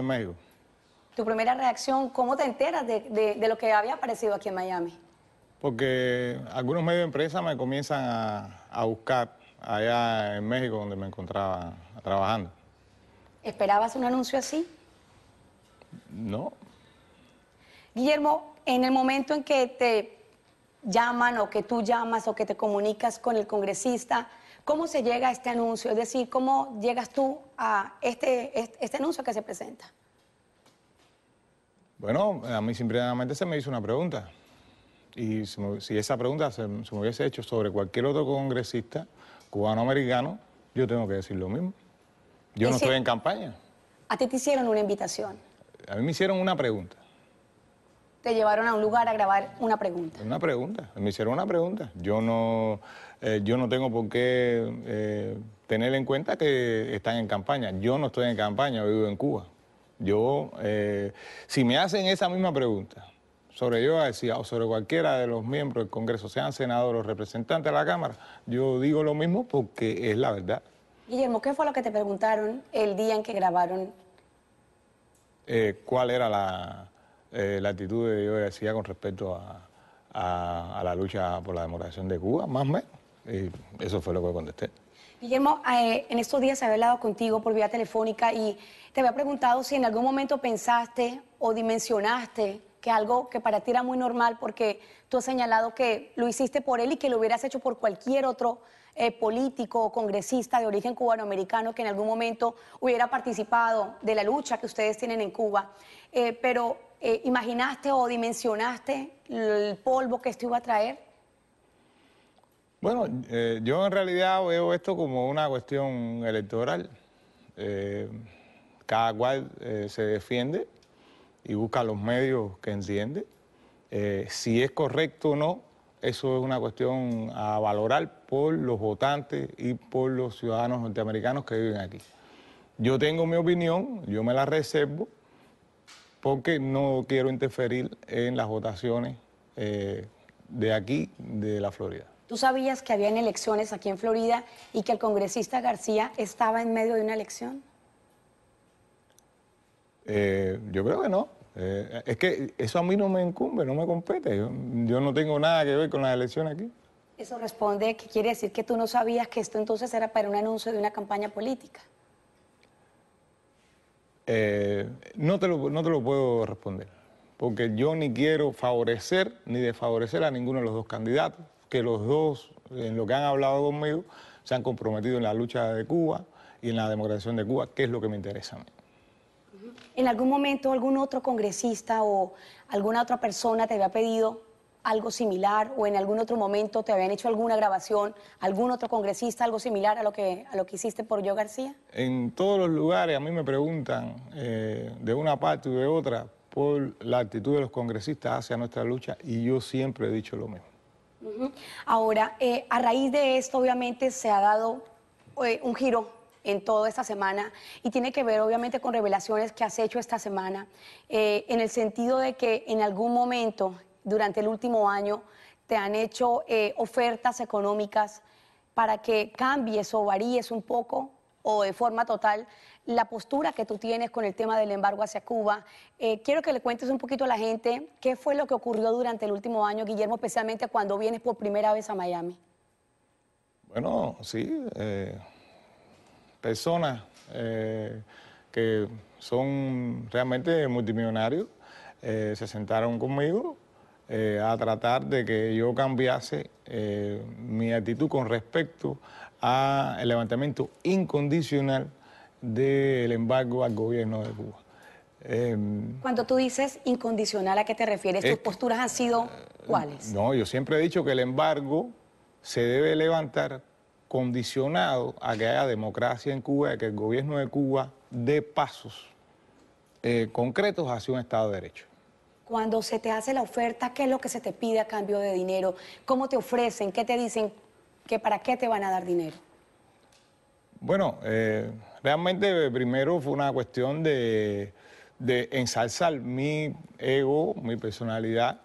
en México. Tu primera reacción, ¿cómo te enteras de, lo que había aparecido aquí en Miami? Porque algunos medios de empresa me comienzan a, a buscar allá en México donde me encontraba trabajando. ¿Esperabas un anuncio así? No. Guillermo, en el momento en que te llaman o que tú llamas o que te comunicas con el congresista, ¿Cómo se llega a este anuncio? Es decir, ¿cómo llegas tú a este, este, este, anuncio que se presenta? Bueno, a mí simplemente se me hizo una pregunta. Y si, esa pregunta se, me hubiese hecho sobre cualquier otro congresista cubano-americano, yo tengo que decir lo mismo. Yo no estoy en campaña. A ti te hicieron una invitación. A mí me hicieron una pregunta te llevaron a un lugar a grabar una pregunta. Una pregunta, me hicieron una pregunta. Yo no, eh, yo no tengo por qué eh, tener en cuenta que están en campaña. Yo no estoy en campaña, vivo en Cuba. Yo, eh, si me hacen esa misma pregunta sobre yo decía, o sobre cualquiera de los miembros del Congreso, sean senadores o representantes de la Cámara, yo digo lo mismo porque es la verdad. Guillermo, ¿qué fue lo que te preguntaron el día en que grabaron? ¿Cuál era la, eh, la actitud de YO García con respecto a, la lucha por la demoración de Cuba, más o menos. Y eso fue lo que contesté. Guillermo, eh, en estos días había hablado contigo por vía telefónica y te había preguntado si en algún momento pensaste o dimensionaste que algo que para ti era muy normal, porque tú has señalado que lo hiciste por él y que lo hubieras hecho por cualquier otro eh, político o congresista de origen cubanoamericano que en algún momento hubiera participado de la lucha que ustedes tienen en Cuba. pero eh, imaginaste o dimensionaste el polvo que esto iba a traer? Bueno, eh, yo en realidad veo esto como una cuestión electoral. Eh, cada cual se defiende y busca los medios que entiende. si es correcto o no, eso es una cuestión a valorar por los votantes y por los ciudadanos norteamericanos que viven aquí. Yo tengo mi opinión, yo me la reservo, porque no quiero interferir en las votaciones eh, de aquí, de la Florida. Tú sabías que habían elecciones aquí en Florida y que el congresista García estaba en medio de una elección. Eh, yo creo que no. Eh, es que eso a mí no me incumbe, no me compete. Yo, yo, no tengo nada que ver con las elecciones aquí. Eso responde que quiere decir que tú no sabías que esto entonces era para un anuncio de una campaña política. Eh, no, te lo, no te lo puedo responder, porque yo ni quiero favorecer ni desfavorecer a ninguno de los dos candidatos, que los dos, en lo que han hablado conmigo, se han comprometido en la lucha de Cuba y en la democracia de Cuba, que es lo que me interesa a mí. ¿En algún momento algún otro congresista o alguna otra persona te había pedido algo similar o en algún otro momento te habían hecho alguna grabación, algún otro congresista, algo similar a lo que, a lo que hiciste por Yo García? En todos los lugares a mí me preguntan eh, de una parte y de otra por la actitud de los congresistas hacia nuestra lucha y yo siempre he dicho lo mismo. Ahora, eh, a raíz de esto obviamente se ha dado eh, un giro en toda esta semana y tiene que ver obviamente con revelaciones que has hecho esta semana, en el sentido de que en algún momento durante el último año te han hecho eh, ofertas económicas para que cambies o varíes un poco o de forma total la postura que tú tienes con el tema del embargo hacia Cuba. Eh, quiero que le cuentes un poquito a la gente qué fue lo que ocurrió durante el último año, Guillermo, especialmente cuando vienes por primera vez a Miami. Bueno, sí, eh, personas que son realmente multimillonarios se sentaron conmigo eh, a tratar de que yo cambiase eh, mi actitud con respecto al levantamiento incondicional del embargo al gobierno de Cuba. Em, Cuando tú dices incondicional, ¿a qué te refieres? ¿Tus eh, posturas han sido cuáles? No, yo siempre he dicho que el embargo se debe levantar condicionado a que haya democracia en Cuba y que el gobierno de Cuba dé pasos concretos hacia un Estado de Derecho cuando se te hace la oferta, qué es lo que se te pide a cambio de dinero, cómo te ofrecen, qué te dicen, para qué te van a dar dinero. Bueno, eh, realmente primero fue una cuestión de, ensalzar mi ego, mi personalidad,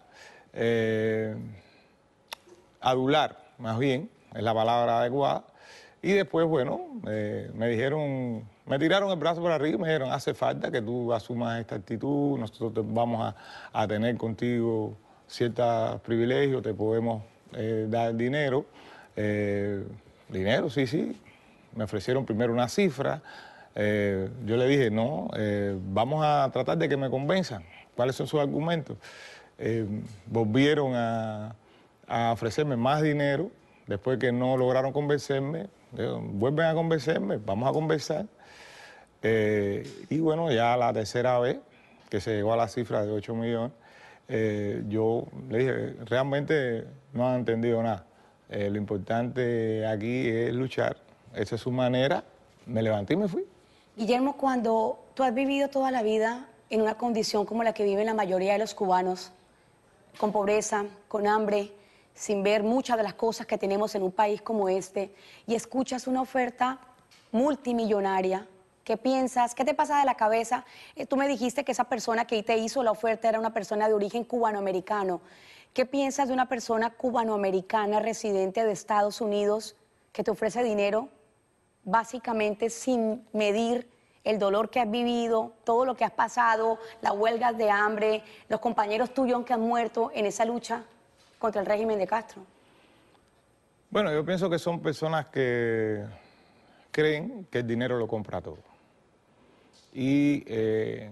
eh, adular más bien, es la palabra adecuada. Y después, bueno, eh, me dijeron me tiraron el brazo para arriba y me dijeron, hace falta que tú asumas esta actitud, nosotros vamos a, tener contigo ciertos privilegios, te podemos eh, dar dinero. Eh, dinero, sí, sí. Me ofrecieron primero una cifra. Eh, yo le dije, no, vamos a tratar de que me convenzan. ¿Cuáles son sus argumentos? volvieron a, a ofrecerme más dinero. Después que no lograron convencerme, vuelven a convencerme, vamos a conversar. Eh, y bueno, ya la tercera vez, que se llegó a la cifra de 8 millones, eh, yo le dije, realmente no han entendido nada. Eh, lo importante aquí es luchar. Esa es su manera. Me levanté y me fui. Guillermo, cuando tú has vivido toda la vida en una condición como la que viven la mayoría de los cubanos, con pobreza, con hambre, sin ver muchas de las cosas que tenemos en un país como este, y escuchas una oferta multimillonaria ¿Qué piensas? ¿Qué te pasa de la cabeza? Eh, tú me dijiste que esa persona que te hizo la oferta era una persona de origen cubanoamericano. ¿Qué piensas de una persona cubanoamericana residente de Estados Unidos que te ofrece dinero básicamente sin medir el dolor que has vivido, todo lo que has pasado, las huelgas de hambre, los compañeros tuyos que han muerto en esa lucha contra el régimen de Castro? Bueno, yo pienso que son personas que creen que el dinero lo compra todo y eh,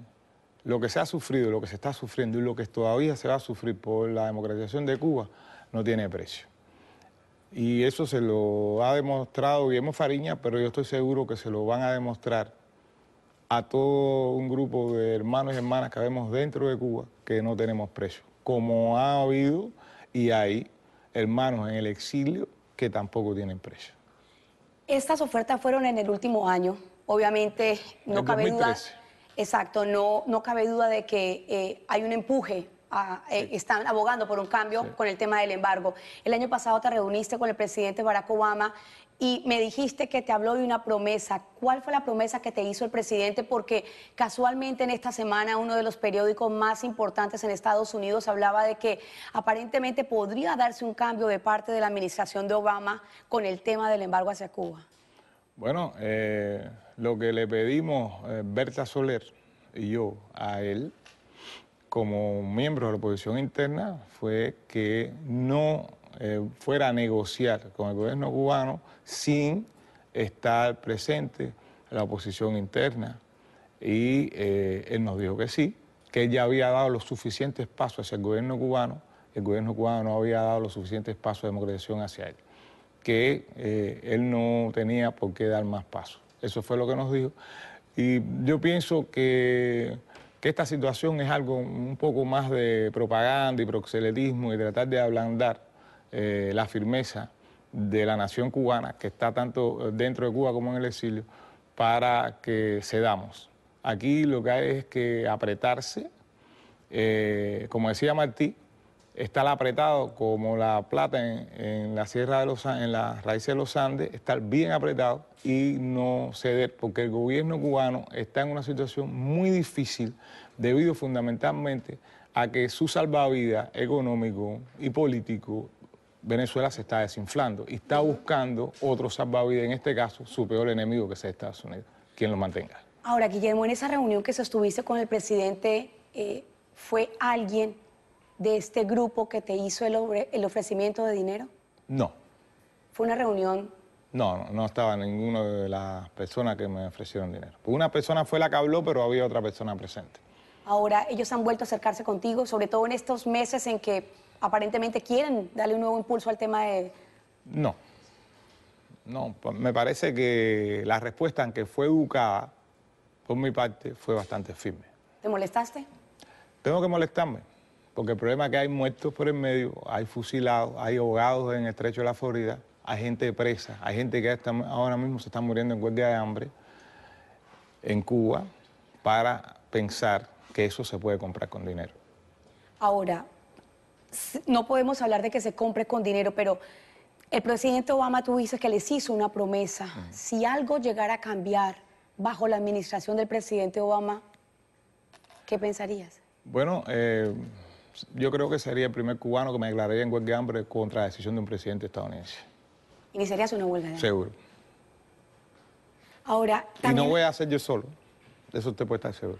lo que se ha sufrido, lo que se está sufriendo y lo que todavía se va a sufrir por la democratización de Cuba no tiene precio. Y eso se lo ha demostrado Guillermo Fariña, pero yo estoy seguro que se lo van a demostrar a todo un grupo de hermanos y hermanas que vemos dentro de Cuba que no tenemos precio. Como ha habido y hay hermanos en el exilio que tampoco tienen precio. Estas ofertas fueron en el último año, Obviamente, no cabe duda. Exacto, no, no cabe duda de que eh, hay un empuje. Eh, están abogando por un cambio con el tema del embargo. El año pasado te reuniste con el presidente Barack Obama y me dijiste que te habló de una promesa. ¿Cuál fue la promesa que te hizo el presidente? Porque casualmente en esta semana uno de los periódicos más importantes en Estados Unidos hablaba de que aparentemente podría darse un cambio de parte de la administración de Obama con el tema del embargo hacia Cuba. Bueno, eh, lo que le pedimos eh, Berta Soler y yo a él, como miembro de la oposición interna, fue que no eh, fuera a negociar con el gobierno cubano sin estar presente la oposición interna. Y él nos dijo que sí, que ya había dado los suficientes pasos hacia el gobierno cubano, el gobierno cubano no había dado los suficientes pasos de democracia hacia él que eh, él no tenía por qué dar más pasos. Eso fue lo que nos dijo. Y yo pienso que, esta situación es algo un poco más de propaganda y proxeletismo y tratar de ablandar eh, la firmeza de la nación cubana, que está tanto dentro de Cuba como en el exilio, para que cedamos. Aquí lo que hay es que apretarse, eh, como decía Martí, Estar apretado, como la plata en, la sierra de los en la raíces de los Andes, estar bien apretado y no ceder, porque el gobierno cubano está en una situación muy difícil debido fundamentalmente a que su salvavidas económico y político, Venezuela se está desinflando y está buscando otro salvavidas, en este caso su peor enemigo que sea Estados Unidos, quien lo mantenga. Ahora, Guillermo, en esa reunión que se sostuviste con el presidente, eh, ¿fue alguien de este grupo que te hizo el, ofrecimiento de dinero? No. ¿Fue una reunión? No, no, estaba ninguna de las personas que me ofrecieron dinero. Una persona fue la que habló, pero había otra persona presente. Ahora, ellos han vuelto a acercarse contigo, sobre todo en estos meses en que aparentemente quieren darle un nuevo impulso al tema de... No. No, pues me parece que la respuesta, que fue educada, por mi parte, fue bastante firme. ¿Te molestaste? Tengo que molestarme. Porque el problema es que hay muertos por el medio, hay fusilados, hay ahogados en el estrecho de la Florida, hay gente presa, hay gente que ahora mismo se está muriendo en huelga de hambre en Cuba para pensar que eso se puede comprar con dinero. Ahora, no podemos hablar de que se compre con dinero, pero el presidente Obama, tú dices que les hizo una promesa. Si algo llegara a cambiar bajo la administración del presidente Obama, ¿qué pensarías? Bueno, eh, yo creo que sería el primer cubano que me declararía en huelga de hambre contra la decisión de un presidente estadounidense. ¿Iniciarías una huelga de hambre? Seguro. Ahora, Y no voy a hacer yo solo, eso usted puede estar seguro.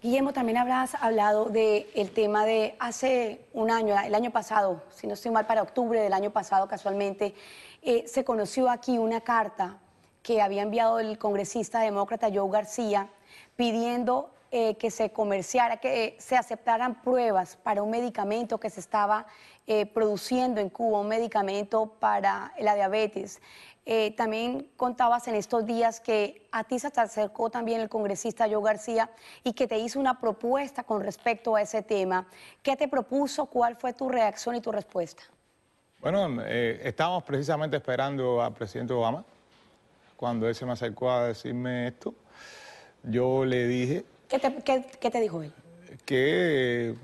Guillermo, también habrás hablado del tema de hace un año, el año pasado, si no estoy mal, para octubre del año pasado casualmente, eh, se conoció aquí una carta que había enviado el congresista demócrata Joe García pidiendo eh, que se comerciara, que eh, se aceptaran pruebas para un medicamento que se estaba eh, produciendo en Cuba, un medicamento para la diabetes. también contabas en estos días que a ti se te acercó también el congresista Joe García y que te hizo una propuesta con respecto a ese tema. ¿Qué te propuso? ¿Cuál fue tu reacción y tu respuesta? Bueno, estábamos precisamente esperando al presidente Obama cuando él se me acercó a decirme esto yo le dije ¿Qué te, dijo él? Que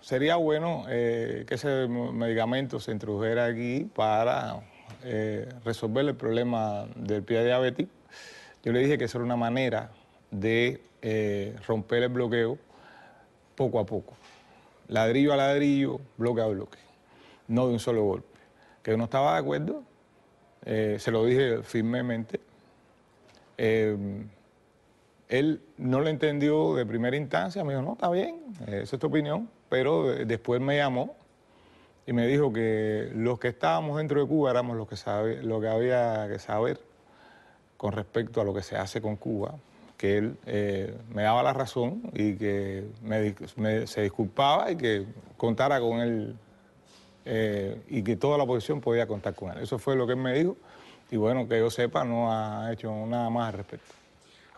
sería bueno eh, que ese medicamento se introdujera aquí para eh, resolver el problema del pie diabético. Yo le dije que eso era una manera de eh, romper el bloqueo poco a poco, ladrillo a ladrillo, bloque a bloque, no de un solo golpe. Que yo no estaba de acuerdo, se lo dije firmemente. Él no lo entendió de primera instancia, me dijo, no, está bien, eh, esa es tu opinión, pero después me llamó y me dijo que los que estábamos dentro de Cuba éramos los que sabe, lo que había que saber con respecto a lo que se hace con Cuba, que él eh, me daba la razón y que se disculpaba y que contara con él eh, y que toda la oposición podía contar con él. Eso fue lo que él me dijo y bueno, que yo sepa, no ha hecho nada más al respecto.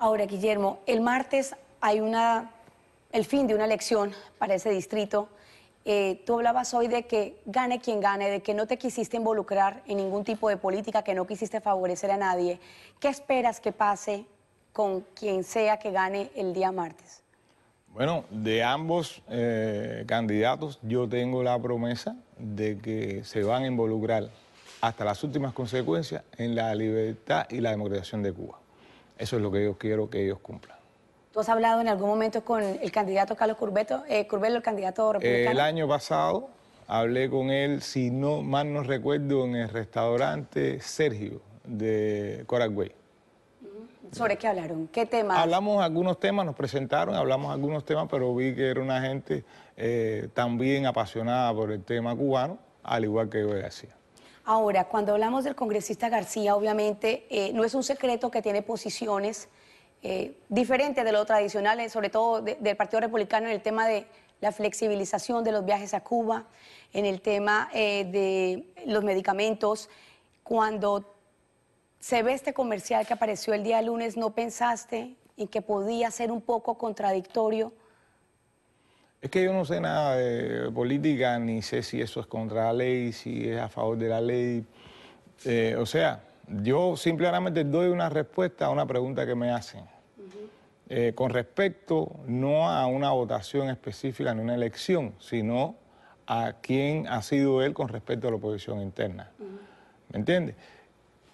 Ahora, Guillermo, el martes hay una, el fin de una elección para ese distrito. Eh, tú hablabas hoy de que gane quien gane, de que no te quisiste involucrar en ningún tipo de política, que no quisiste favorecer a nadie. ¿Qué esperas que pase con quien sea que gane el día martes? Bueno, de ambos eh, candidatos yo tengo la promesa de que se van a involucrar hasta las últimas consecuencias en la libertad y la democratización de Cuba. Eso es lo que yo quiero que ellos cumplan. ¿Tú has hablado en algún momento con el candidato Carlos Curbeto, eh, Curbelo, el candidato republicano? El año pasado hablé con él, si no mal no recuerdo, en el restaurante Sergio de Coragüey. ¿Sobre qué hablaron? ¿Qué temas? Hablamos algunos temas, nos presentaron, hablamos algunos temas, pero vi que era una gente eh, también apasionada por el tema cubano, al igual que yo decía. Ahora, cuando hablamos del congresista García, obviamente eh, no es un secreto que tiene posiciones eh, diferentes de lo tradicional, eh, sobre todo del Partido Republicano en el tema de la flexibilización de los viajes a Cuba, en el tema de los medicamentos. Cuando se ve este comercial que apareció el día lunes, ¿no pensaste en que podía ser un poco contradictorio? Es que yo no sé nada de política, ni sé si eso es contra la ley, si es a favor de la ley. Eh, o sea, yo simplemente doy una respuesta a una pregunta que me hacen. Eh, con respecto no a una votación específica ni una elección, sino a quién ha sido él con respecto a la oposición interna. ¿Me entiendes?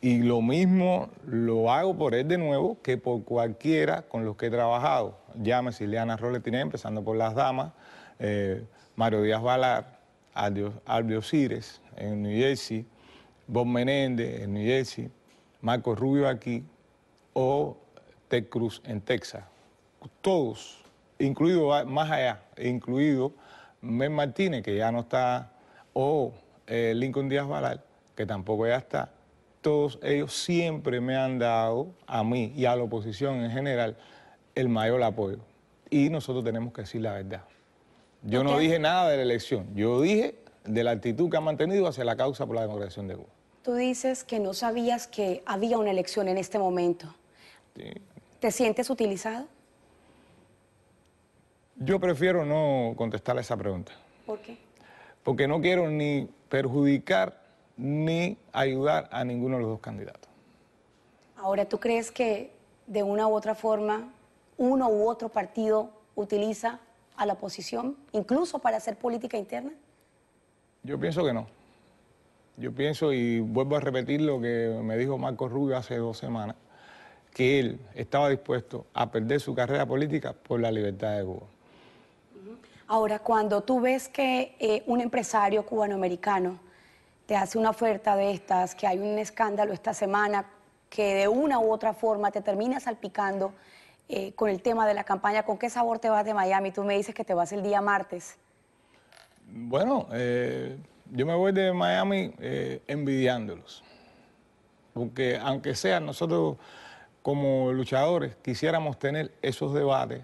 Y lo mismo lo hago por él de nuevo que por cualquiera con los que he trabajado. Llámese Ileana Roletiné, empezando por las damas, eh, Mario Díaz Valar, Albio Cires en New Jersey, Bob Menéndez en New Jersey, Marco Rubio aquí o Ted Cruz en Texas. Todos, incluido más allá, incluido Men Martínez, que ya no está, o eh, Lincoln Díaz Valar, que tampoco ya está todos ellos siempre me han dado a mí y a la oposición en general el mayor apoyo. Y nosotros tenemos que decir la verdad. Yo no dije nada de la elección, yo dije de la actitud que han mantenido hacia la causa por la democracia de Cuba. Tú dices que no sabías que había una elección en este momento. ¿Te sientes utilizado? Yo prefiero no contestar esa pregunta. ¿Por qué? Porque no quiero ni perjudicar ni ayudar a ninguno de los dos candidatos. Ahora, ¿tú crees que de una u otra forma uno u otro partido utiliza a la oposición, incluso para hacer política interna? Yo pienso que no. Yo pienso, y vuelvo a repetir lo que me dijo Marco Rubio hace dos semanas, que él estaba dispuesto a perder su carrera política por la libertad de Cuba. Ahora, cuando tú ves que eh, un empresario cubanoamericano te hace una oferta de estas, que hay un escándalo esta semana que de una u otra forma te termina salpicando eh, con el tema de la campaña, ¿con qué sabor te vas de Miami? Tú me dices que te vas el día martes. Bueno, eh, yo me voy de Miami eh, envidiándolos, porque aunque sea nosotros como luchadores quisiéramos tener esos debates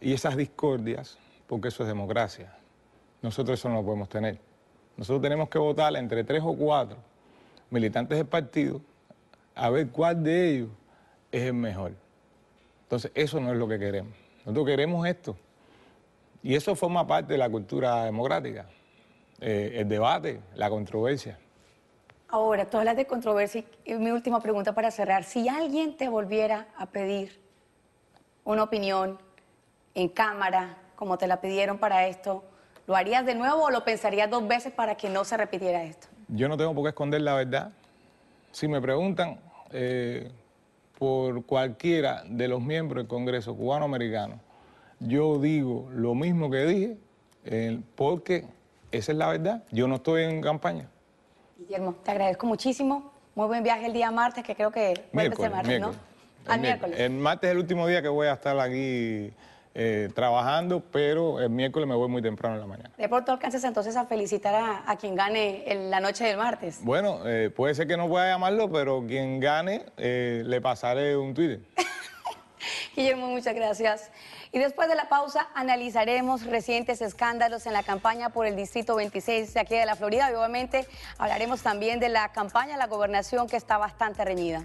y esas discordias, porque eso es democracia. Nosotros eso no lo podemos tener. Nosotros tenemos que votar entre tres o cuatro militantes del partido a ver cuál de ellos es el mejor. Entonces, eso no es lo que queremos. Nosotros queremos esto. Y eso forma parte de la cultura democrática, eh, el debate, la controversia. Ahora, tú hablas de controversia y mi última pregunta para cerrar. Si alguien te volviera a pedir una opinión en cámara, como te la pidieron para esto, ¿Lo harías de nuevo o lo pensarías dos veces para que no se repitiera esto? Yo no tengo por qué esconder la verdad. Si me preguntan eh, por cualquiera de los miembros del Congreso cubano-americano, yo digo lo mismo que dije porque esa es la verdad. Yo no estoy en campaña. Guillermo, te agradezco muchísimo. Muy buen viaje el día martes, que creo que... Miércoles, martes, miércoles. ¿no? Al miércoles. El martes es el último día que voy a estar aquí eh, trabajando, pero el miércoles me voy muy temprano en la mañana. De por tu alcances entonces a felicitar a, quien gane la noche del martes? Bueno, eh, puede ser que no pueda llamarlo, pero quien gane eh, le pasaré un Twitter. Guillermo, muchas gracias. Y después de la pausa analizaremos recientes escándalos en la campaña por el Distrito 26 de aquí de la Florida y obviamente hablaremos también de la campaña, la gobernación que está bastante reñida.